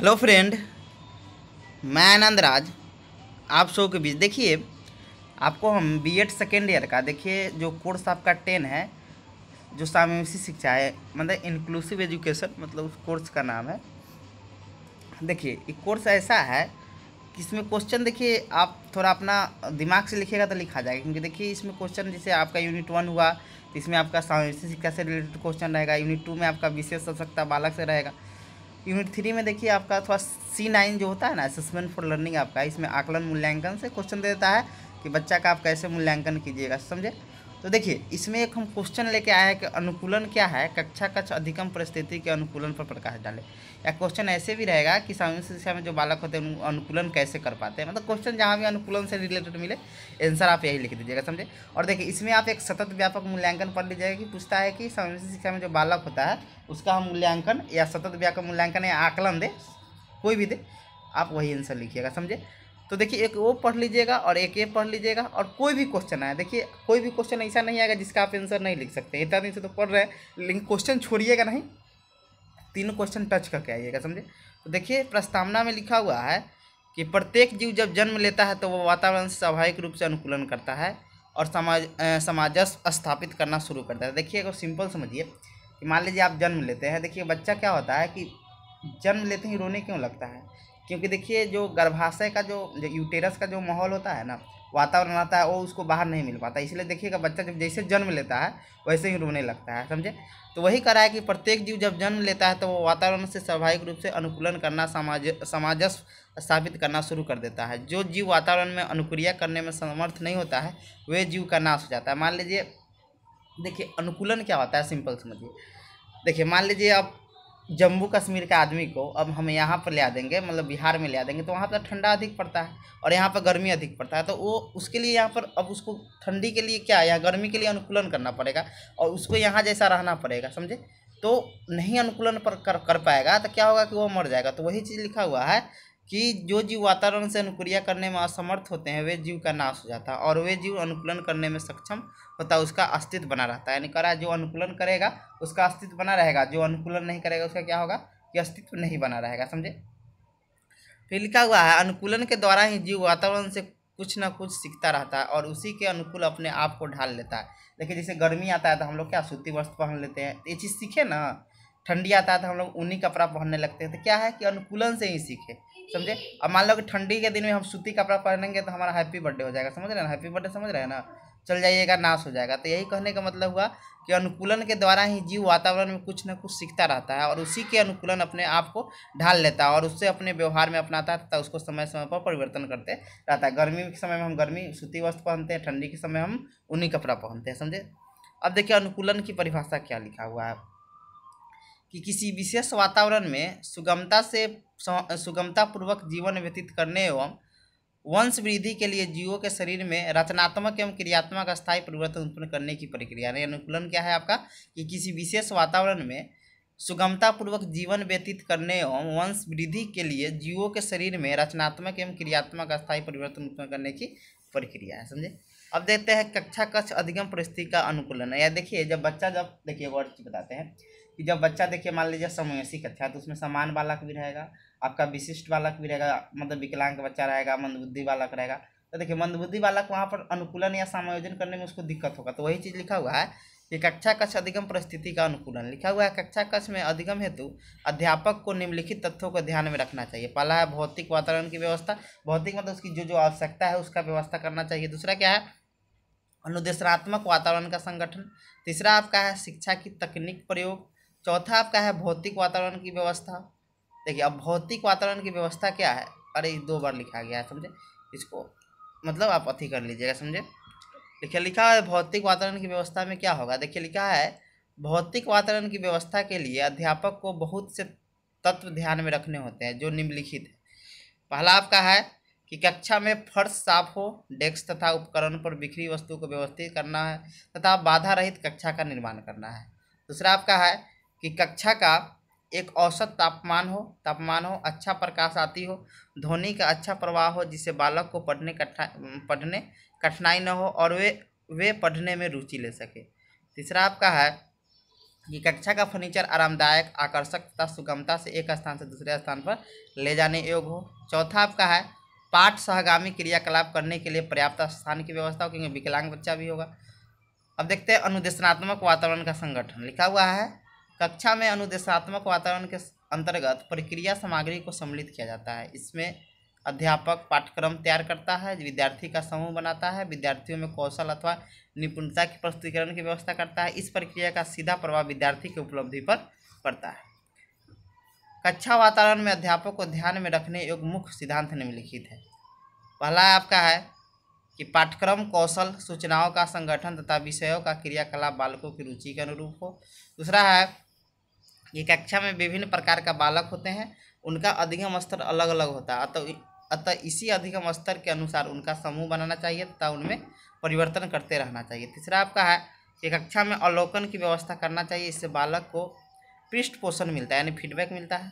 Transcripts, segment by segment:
hello friend मैं आनंद राज आप सो के बीच देखिए आपको हम बी एड सेकेंड ईयर का देखिए जो कोर्स आपका टेन है जो सामवेशी शिक्षा है मतलब इंक्लूसिव एजुकेशन मतलब उस कोर्स का नाम है देखिए एक कोर्स ऐसा है कि इसमें क्वेश्चन देखिए आप थोड़ा अपना दिमाग से लिखेगा तो लिखा जाएगा क्योंकि देखिए इसमें क्वेश्चन जैसे आपका यूनिट वन हुआ तो इसमें आपका सामवेशी शिक्षा से रिलेटेड क्वेश्चन रहेगा यूनिट टू में आपका विशेष आवश्यकता बालक से रहेगा यूनिट थ्री में देखिए आपका थोड़ा सी नाइन जो होता है ना असेसमेंट फॉर लर्निंग आपका इसमें आकलन मूल्यांकन से क्वेश्चन दे देता है कि बच्चा का आप कैसे मूल्यांकन कीजिएगा समझे तो देखिए इसमें एक हम क्वेश्चन लेके आया कि अनुकूलन क्या है कक्षा कक्ष अधिकम परिस्थिति के अनुकूलन पर प्रकाश डाले या क्वेश्चन ऐसे भी रहेगा कि सामूहिक शिक्षा में जो बालक होते हैं अनुकूलन कैसे कर पाते हैं मतलब क्वेश्चन जहाँ भी अनुकूलन से रिलेटेड मिले आंसर आप यही लिख दीजिएगा समझे और देखिए इसमें आप एक सतत व्यापक मूल्यांकन पढ़ लीजिएगा कि पूछता है कि सामूहिक शिक्षा में जो बालक होता है उसका हम मूल्यांकन या सतत व्यापक मूल्यांकन या आकलन दे कोई भी दे आप वही आंसर लिखिएगा समझे तो देखिए एक वो पढ़ लीजिएगा और एक ये पढ़ लीजिएगा और कोई भी क्वेश्चन आया देखिए कोई भी क्वेश्चन ऐसा नहीं आएगा जिसका आप आंसर नहीं लिख सकते इतना दिन से तो पढ़ रहे हैं लेकिन क्वेश्चन छोड़िएगा नहीं तीनों क्वेश्चन टच करके आइएगा समझे तो देखिए प्रस्तावना में लिखा हुआ है कि प्रत्येक जीव जब जन्म लेता है तो वह वातावरण से स्वाभाविक रूप से अनुकूलन करता है और समाज समाजस्व स्थापित करना शुरू करता है देखिए अगर सिंपल समझिए कि मान लीजिए आप जन्म लेते हैं देखिए बच्चा क्या होता है कि जन्म लेते ही रोने क्यों लगता है क्योंकि देखिए जो गर्भाशय का जो जो यूटेरस का जो माहौल होता है ना वातावरण आता है वो उसको बाहर नहीं मिल पाता इसलिए देखिएगा बच्चा जब जैसे जन्म लेता है वैसे ही रोने लगता है समझे तो वही करा है कि प्रत्येक जीव जब जन्म लेता है तो वो वातावरण से स्वाभाविक रूप से अनुकूलन करना समाज समाजस स्थापित करना शुरू कर देता है जो जीव वातावरण में अनुक्रिया करने में समर्थ नहीं होता है वे जीव का नाश हो जाता है मान लीजिए देखिए अनुकूलन क्या होता है सिंपल समझिए देखिए मान लीजिए आप जम्मू कश्मीर के आदमी को अब हम यहाँ पर ले आ देंगे मतलब बिहार में ले आ देंगे तो वहाँ पर ठंडा अधिक पड़ता है और यहाँ पर गर्मी अधिक पड़ता है तो वो उसके लिए यहाँ पर अब उसको ठंडी के लिए क्या या गर्मी के लिए अनुकूलन करना पड़ेगा और उसको यहाँ जैसा रहना पड़ेगा समझे तो नहीं अनुकूलन पर कर कर पाएगा तो क्या होगा कि वो मर जाएगा तो वही चीज़ लिखा हुआ है कि जो जीव वातावरण से अनुक्रिया करने में असमर्थ होते हैं वे जीव का नाश हो जाता है और वे जीव अनुकूलन करने में सक्षम होता है उसका अस्तित्व बना रहता है यानी करा जो अनुकूलन करेगा उसका अस्तित्व बना रहेगा जो अनुकूलन नहीं करेगा उसका क्या होगा कि अस्तित्व नहीं बना रहेगा समझे फिर लिखा हुआ है अनुकूलन के द्वारा ही जीव वातावरण से कुछ ना कुछ सीखता रहता है और उसी के अनुकूल अपने आप को ढाल लेता है देखिए जैसे गर्मी आता है तो हम लोग क्या सूती वस्त्र पहन लेते हैं ये चीज़ सीखे ना ठंडी आता है तो हम लोग ऊनी कपड़ा पहनने लगते हैं तो क्या है कि अनुकूलन से ही सीखे समझे अब मान लो कि ठंडी के दिन में हम सूती कपड़ा पहनेंगे तो हमारा हैप्पी बर्थडे हो जाएगा समझ रहे ना हैप्पी बर्थडे समझ रहे हैं ना चल जाइएगा नाश हो जाएगा तो यही कहने का मतलब हुआ कि अनुकूलन के द्वारा ही जीव वातावरण में कुछ ना कुछ सीखता रहता है और उसी के अनुकूलन अपने आप को ढाल लेता है और उससे अपने व्यवहार में अपनाता तथा उसको समय समय पर परिवर्तन करते रहता है गर्मी के समय में हम गर्मी सूती वस्त्र पहनते हैं ठंडी के समय हम ऊनी कपड़ा पहनते हैं समझे अब देखिए अनुकूलन की परिभाषा क्या लिखा हुआ है कि किसी विशेष वातावरण में सुगमता से सुगमतापूर्वक जीवन व्यतीत करने एवं वंश वृद्धि के लिए जीवों के शरीर में रचनात्मक एवं क्रियात्मक स्थायी परिवर्तन उत्पन्न करने की प्रक्रिया यानी अनुकूलन क्या है आपका कि किसी विशेष वातावरण में सुगमतापूर्वक जीवन व्यतीत करने एवं वंश वृद्धि के लिए जीवों के शरीर में रचनात्मक एवं क्रियात्मक स्थायी परिवर्तन उत्पन्न करने की प्रक्रिया है समझे अब देखते हैं कक्षा कक्ष अधिगम परिस्थिति का अनुकूलन या देखिए जब बच्चा जब देखिए वर्ड बताते हैं कि जब बच्चा देखिए मान लीजिए समयसी कक्षा तो उसमें समान बालक भी रहेगा आपका विशिष्ट बालक भी रहेगा मतलब विकलांग बच्चा रहेगा मंदबुद्धि बालक रहेगा तो देखिए मंदबुद्धि बालक वहाँ पर अनुकूलन या समायोजन करने में उसको दिक्कत होगा तो वही चीज़ लिखा हुआ है कि कक्षा कक्ष अधिगम परिस्थिति का अनुकूलन लिखा हुआ है कक्षा कक्ष में अधिगम हेतु अध्यापक को निम्नलिखित तथ्यों को ध्यान में रखना चाहिए पहला है भौतिक वातावरण की व्यवस्था भौतिक मतलब उसकी जो जो आवश्यकता है उसका व्यवस्था करना चाहिए दूसरा क्या है अनुदेशनात्मक वातावरण का संगठन तीसरा आपका है शिक्षा की तकनीक प्रयोग चौथा आपका है भौतिक वातावरण की व्यवस्था देखिए अब भौतिक वातावरण की व्यवस्था क्या है अरे दो बार लिखा गया है समझे इसको मतलब आप अथी कर लीजिएगा समझे देखिए लिखा है भौतिक वातावरण की व्यवस्था में क्या होगा देखिए लिखा है भौतिक वातावरण की व्यवस्था के लिए अध्यापक को बहुत से तत्व ध्यान में रखने होते हैं जो निम्नलिखित है पहला आपका है कि कक्षा में फर्श साफ हो डेस्क तथा उपकरण पर बिखरी वस्तु को व्यवस्थित करना है तथा बाधा रहित कक्षा का निर्माण करना है दूसरा आपका है कि कक्षा का एक औसत तापमान हो तापमान हो अच्छा प्रकाश आती हो ध्वनि का अच्छा प्रवाह हो जिससे बालक को पढ़ने कठा पढ़ने कठिनाई न हो और वे वे पढ़ने में रुचि ले सके तीसरा आपका है कि कक्षा का फर्नीचर आरामदायक आकर्षक तथा सुगमता से एक स्थान से दूसरे स्थान पर ले जाने योग्य हो चौथा आपका है पाठ सहगामी क्रियाकलाप करने के लिए पर्याप्त स्थान की व्यवस्था हो क्योंकि विकलांग बच्चा भी होगा अब देखते हैं अनुदेशनात्मक वातावरण का संगठन लिखा हुआ है कक्षा में अनुदेशात्मक वातावरण के अंतर्गत प्रक्रिया सामग्री को सम्मिलित किया जाता है इसमें अध्यापक पाठ्यक्रम तैयार करता है विद्यार्थी का समूह बनाता है विद्यार्थियों में कौशल अथवा निपुणता के प्रस्तुतिकरण की व्यवस्था करता है इस प्रक्रिया का सीधा प्रभाव विद्यार्थी की उपलब्धि पर पड़ता है कक्षा वातावरण में अध्यापक को ध्यान में रखने योग्य मुख्य सिद्धांत निम्नलिखित है पहला आपका है कि पाठ्यक्रम कौशल सूचनाओं का संगठन तथा विषयों का क्रियाकलाप बालकों की रुचि के अनुरूप हो दूसरा है कि कक्षा में विभिन्न प्रकार का बालक होते हैं उनका अधिगम स्तर अलग अलग होता है अतः अतः इसी अधिगम स्तर के अनुसार उनका समूह बनाना चाहिए तथा उनमें परिवर्तन करते रहना चाहिए तीसरा आपका है कि कक्षा में अवलोकन की व्यवस्था करना चाहिए इससे बालक को पृष्ठ पोषण मिलता है यानी फीडबैक मिलता है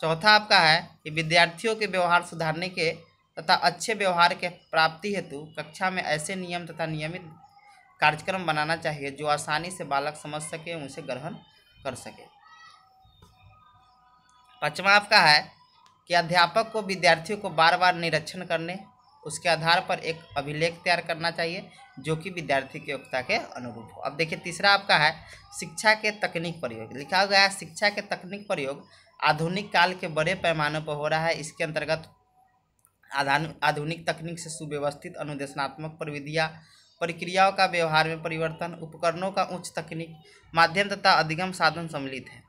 चौथा आपका है कि विद्यार्थियों के व्यवहार सुधारने के तथा अच्छे व्यवहार के प्राप्ति हेतु कक्षा में ऐसे नियम तथा नियमित कार्यक्रम बनाना चाहिए जो आसानी से बालक समझ सके उसे ग्रहण कर सके पचवा आपका है कि अध्यापक को विद्यार्थियों को बार बार निरीक्षण करने उसके आधार पर एक अभिलेख तैयार करना चाहिए जो कि विद्यार्थी की योग्यता के अनुरूप हो अब देखिए तीसरा आपका है शिक्षा के तकनीक प्रयोग लिखा गया है शिक्षा के तकनीक प्रयोग आधुनिक काल के बड़े पैमाने पर हो रहा है इसके अंतर्गत आधुनिक तकनीक से सुव्यवस्थित अनुदेशनात्मक प्रविधियाँ प्रक्रियाओं का व्यवहार में परिवर्तन उपकरणों का उच्च तकनीक माध्यम तथा अधिगम साधन सम्मिलित है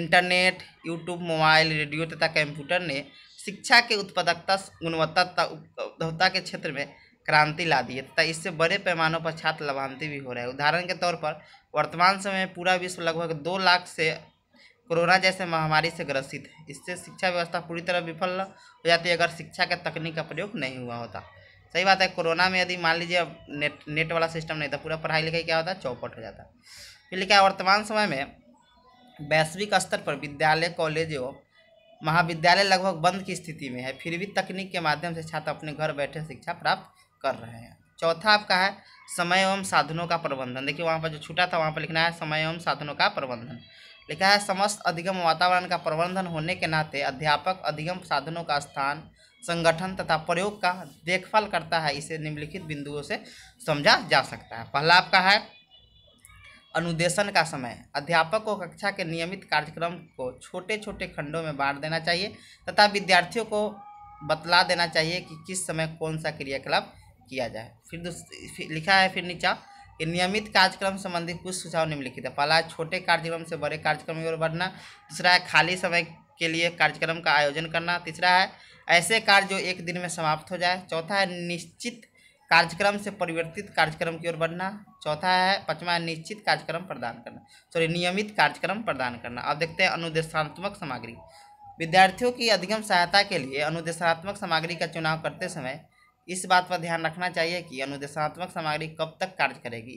इंटरनेट यूट्यूब मोबाइल रेडियो तथा कंप्यूटर ने शिक्षा के उत्पादकता गुणवत्ता तथा उपलब्धता के क्षेत्र में क्रांति ला दी है तथा इससे बड़े पैमानों पर छात्र लाभान्वित भी हो रहे हैं उदाहरण के तौर पर वर्तमान समय में पूरा विश्व लगभग दो लाख से कोरोना जैसे महामारी से ग्रसित है इससे शिक्षा व्यवस्था पूरी तरह विफल हो जाती है अगर शिक्षा के तकनीक का प्रयोग नहीं हुआ होता सही बात है कोरोना में यदि मान लीजिए अब नेट नेट वाला सिस्टम नहीं था पूरा पढ़ाई लिखाई क्या होता चौपट हो जाता फिर लिखा वर्तमान समय में वैश्विक स्तर पर विद्यालय कॉलेजों महाविद्यालय लगभग बंद की स्थिति में है फिर भी तकनीक के माध्यम से छात्र अपने घर बैठे शिक्षा प्राप्त कर रहे हैं चौथा आपका है समय एवं साधनों का प्रबंधन देखिए वहाँ पर जो छूटा था वहाँ पर लिखना है समय एवं साधनों का प्रबंधन लिखा है समस्त अधिगम वातावरण का प्रबंधन होने के नाते अध्यापक अधिगम साधनों का स्थान संगठन तथा प्रयोग का देखभाल करता है इसे निम्नलिखित बिंदुओं से समझा जा सकता है पहला आपका है अनुदेशन का समय अध्यापक को कक्षा के नियमित कार्यक्रम को छोटे छोटे खंडों में बांट देना चाहिए तथा विद्यार्थियों को बतला देना चाहिए कि किस समय कौन सा क्रियाकलाप किया जाए फिर, लिखा है फिर नीचा कि नियमित कार्यक्रम संबंधी कुछ सुझाव निम्नलिखित है पहला है छोटे कार्यक्रम से बड़े कार्यक्रम की ओर बढ़ना दूसरा है खाली समय के लिए कार्यक्रम का आयोजन करना तीसरा है ऐसे कार्य जो एक दिन में समाप्त हो जाए चौथा है निश्चित कार्यक्रम से परिवर्तित कार्यक्रम की ओर बढ़ना चौथा है पांचवा है निश्चित कार्यक्रम प्रदान करना सॉरी नियमित कार्यक्रम प्रदान करना अब देखते हैं अनुदेशात्मक सामग्री विद्यार्थियों की अधिगम सहायता के लिए अनुदेशात्मक सामग्री का चुनाव करते समय इस बात पर ध्यान रखना चाहिए कि अनुदेशात्मक सामग्री कब तक कार्य करेगी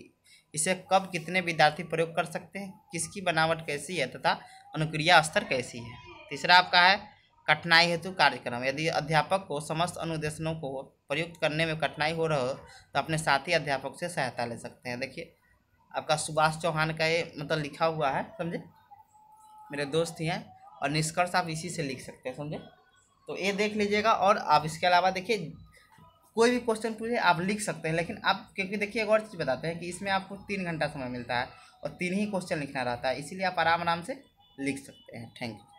इसे कब कितने विद्यार्थी प्रयोग कर सकते हैं किसकी बनावट कैसी है तथा अनुक्रिया स्तर कैसी है तीसरा आपका है कठिनाई हेतु कार्यक्रम यदि अध्यापक को समस्त अनुदेशनों को प्रयुक्त करने में कठिनाई हो रहा हो तो अपने साथी अध्यापक से सहायता ले सकते हैं देखिए आपका सुभाष चौहान का ये मतलब लिखा हुआ है समझे मेरे दोस्त ही हैं और निष्कर्ष आप इसी से लिख सकते हैं समझे तो ये देख लीजिएगा और आप इसके अलावा देखिए कोई भी क्वेश्चन पूछे आप लिख सकते हैं लेकिन आप क्योंकि देखिए एक और चीज़ बताते हैं कि इसमें आपको तीन घंटा समय मिलता है और तीन ही क्वेश्चन लिखना रहता है इसीलिए आप आराम आराम से लिख सकते हैं थैंक यू